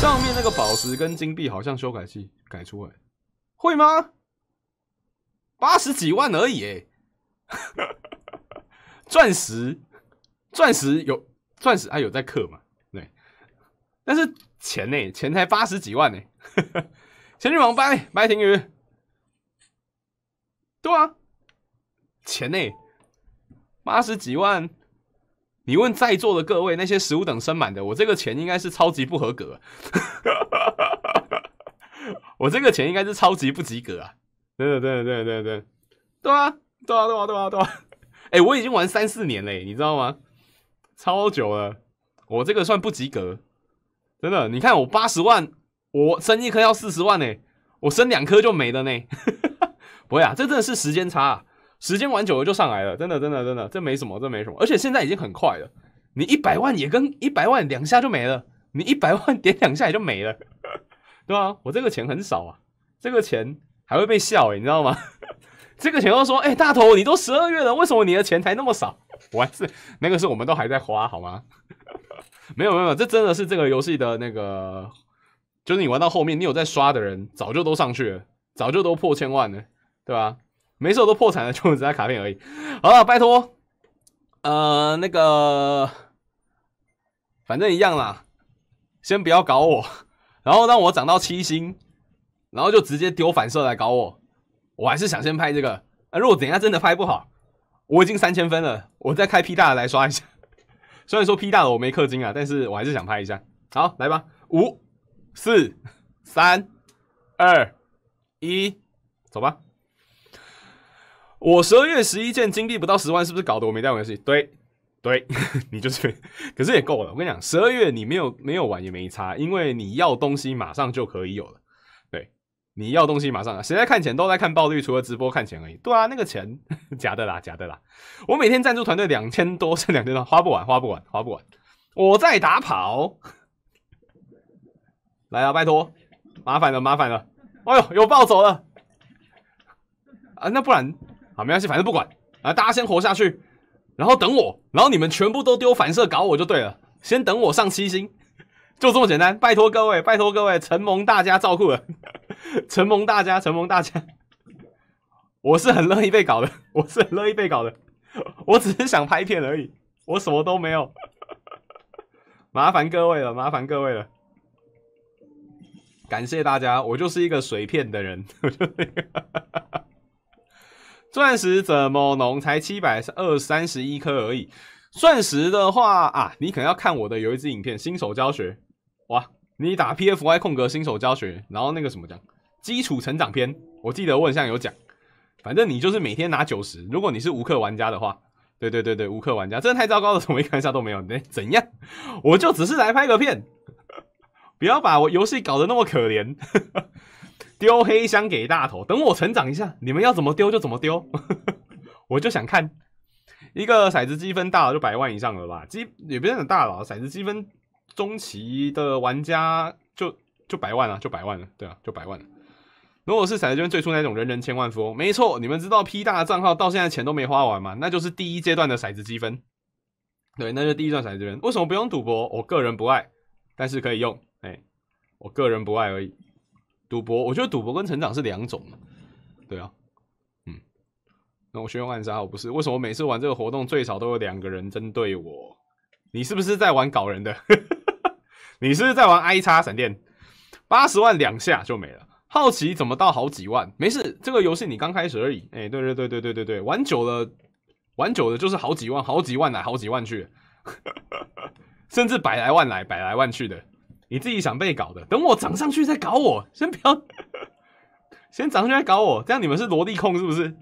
上面那个宝石跟金币好像修改器改出来，会吗？八十几万而已，哎，钻石，钻石有钻石，哎有在刻嘛？对，但是钱呢？钱才八十几万呢，钱女王拜拜，停宇，对啊，钱呢？八十几万。你问在座的各位那些十五等升满的，我这个钱应该是超级不合格，我这个钱应该是超级不及格啊！对对真对对对，对啊，对啊，对啊，对啊，对啊！哎，我已经玩三四年嘞，你知道吗？超久了，我这个算不及格，真的。你看我八十万，我升一颗要四十万呢，我升两颗就没了呢。不会啊，这真的是时间差。时间玩久了就上来了，真的，真的，真的，这没什么，这没什么，而且现在已经很快了。你一百万也跟一百万两下就没了，你一百万点两下也就没了，对吧？我这个钱很少啊，这个钱还会被笑，你知道吗？这个钱要说，哎，大头，你都十二月了，为什么你的钱才那么少？我还是那个是我们都还在花，好吗？没有，没有，这真的是这个游戏的那个，就是你玩到后面，你有在刷的人，早就都上去了，早就都破千万了，对吧？没事，我都破产了，就我这张卡片而已。好了，拜托，呃，那个，反正一样啦，先不要搞我，然后让我涨到七星，然后就直接丢反射来搞我。我还是想先拍这个。啊，如果等下真的拍不好，我已经三千分了，我再开 P 大来刷一下。虽然说 P 大的我没氪金啊，但是我还是想拍一下。好，来吧，五、四、三、二、一，走吧。我十二月十一件金币不到十万，是不是搞得我没带游戏？对，对，你就是。可是也够了。我跟你讲，十二月你没有没有玩也没差，因为你要东西马上就可以有了。对，你要东西马上。谁在看钱都在看暴率，除了直播看钱而已。对啊，那个钱 假的啦，假的啦。我每天赞助团队两千多，剩两千多花不完，花不完，花不完。我在打跑。来啊，拜托，麻烦了，麻烦了。哎呦，有暴走了。啊，那不然。没关系，反正不管啊！大家先活下去，然后等我，然后你们全部都丢反射搞我就对了。先等我上七星，就这么简单。拜托各位，拜托各位，承蒙大家照顾了，承蒙大家，承蒙大家，我是很乐意被搞的，我是很乐意被搞的，我只是想拍片而已，我什么都没有。麻烦各位了，麻烦各位了，感谢大家，我就是一个随片的人，钻石怎么浓？才七百二三十一颗而已。钻石的话啊，你可能要看我的有一支影片，新手教学。哇，你打 P F Y 空格，新手教学，然后那个什么讲基础成长篇。我记得问像有讲，反正你就是每天拿九十。如果你是无氪玩家的话，对对对对，无氪玩家真的太糟糕了，什么一玩下都没有。那怎样？我就只是来拍个片，不要把我游戏搞得那么可怜。丢黑箱给大头，等我成长一下，你们要怎么丢就怎么丢，我就想看一个骰子积分大佬就百万以上了吧？积也不是很大佬，骰子积分中期的玩家就就百万了，就百万了，对啊，就百万了。如果是骰子圈最初那种人人千万富，翁，没错，你们知道 P 大的账号到现在钱都没花完嘛？那就是第一阶段的骰子积分，对，那就第一段骰子圈。为什么不用赌博？我个人不爱，但是可以用，哎，我个人不爱而已。赌博，我觉得赌博跟成长是两种，对啊，嗯，那我先用暗杀我不是？为什么每次玩这个活动最少都有两个人针对我？你是不是在玩搞人？的 你是不是在玩挨叉闪电？八十万两下就没了，好奇怎么到好几万？没事，这个游戏你刚开始而已。哎，对对对对对对对，玩久了玩久了就是好几万，好几万来好几万去，甚至百来万来百来万去的。你自己想被搞的，等我涨上去再搞我，先不要，先涨上去再搞我，这样你们是萝莉控是不是？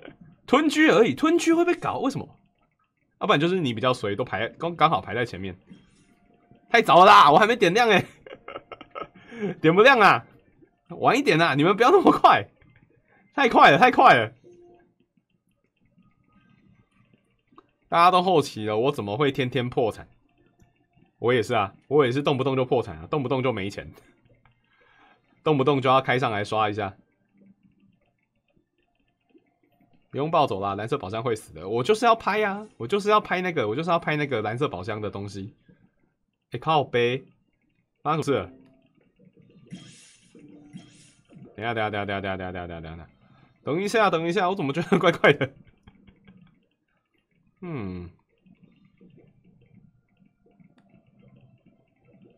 吞狙而已，吞狙会被搞，为什么？要不然就是你比较随，都排刚刚好排在前面，太早啦，我还没点亮哎，点不亮啊，晚一点啊，你们不要那么快，太快了，太快了，大家都后期了，我怎么会天天破产？我也是啊，我也是动不动就破产啊，动不动就没钱，动不动就要开上来刷一下。不用暴走了，蓝色宝箱会死的，我就是要拍呀，我就是要拍那个，我就是要拍那个蓝色宝箱的东西。哎，靠背，啊，十四。等一下，等一下，等一下，等一下，等一下，等一下，等一下，等一下，等一下，等一下，等一下，等一下，等一下，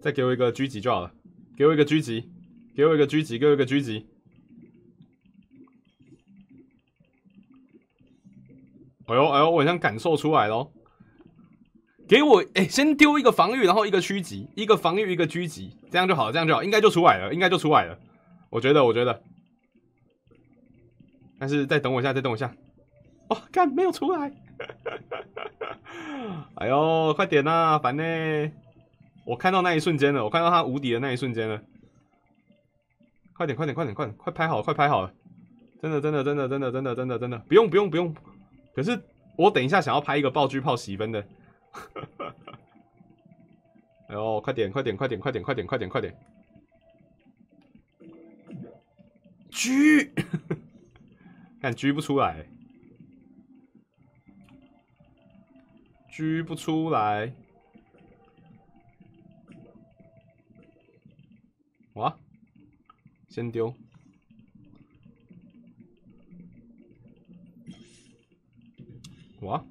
再给我一个狙击就好了，给我一个狙击，给我一个狙击，给我一个狙击。哎呦哎呦，我好像感受出来了。给我哎，先丢一个防御，然后一个狙击，一个防御，一个狙击，这样就好了，这样就好，应该就出来了，应该就出来了。我觉得，我觉得。但是再等我一下，再等我一下。哦，看没有出来。哎呦，快点呐，烦呢。我看到那一瞬间了，我看到他无敌的那一瞬间了。快点，快点，快点，快快拍好，快拍好！真的，真的，真的，真的，真的，真的，真的，不用，不用，不用。可是我等一下想要拍一个爆狙炮喜分的。哎呦，快点，快点，快点，快点，快点，快点，快点。狙，看狙不出来，狙不出来。我先丢，我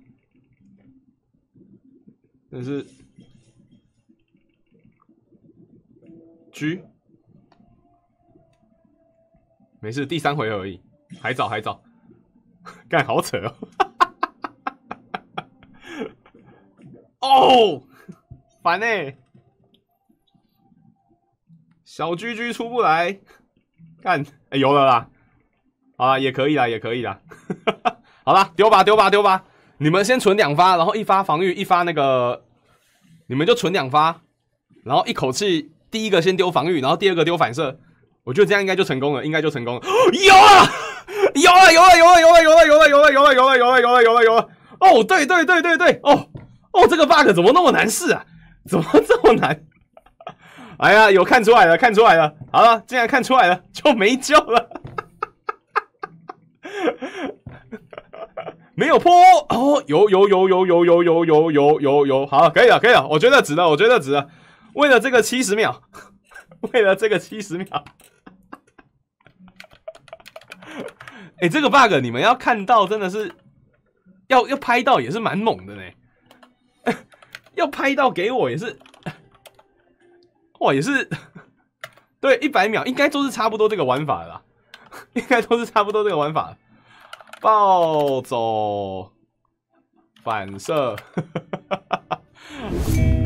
但是 G，没事，第三回而已，还早还早，干好扯哦，哦，烦哎。小狙狙出不来，看，哎，有了啦，啊，也可以啦，也可以啦，好啦，丢吧，丢吧，丢吧，你们先存两发，然后一发防御，一发那个，你们就存两发，然后一口气，第一个先丢防御，然后第二个丢反射，我觉得这样应该就成功了，应该就成功了，有啊，有啊，有啊，有啊，有啊，有啊，有啊，有啊，有啊，有啊，有啊，有啊，有啊，有哦，对对对对对，哦，哦，这个 bug 怎么那么难试啊？怎么这么难？哎呀，有看出来了，看出来了，好了，既然看出来了，就没救了，没有破哦，有有有有有有有有有有有，好，可以了，可以了，我觉得值了，我觉得值了，为了这个七十秒，为了这个七十秒，哎，这个 bug 你们要看到真的是，要要拍到也是蛮猛的呢，要拍到给我也是。哇，也是，对，一百秒应该都是差不多这个玩法啦，应该都是差不多这个玩法，暴走反射。哈哈哈哈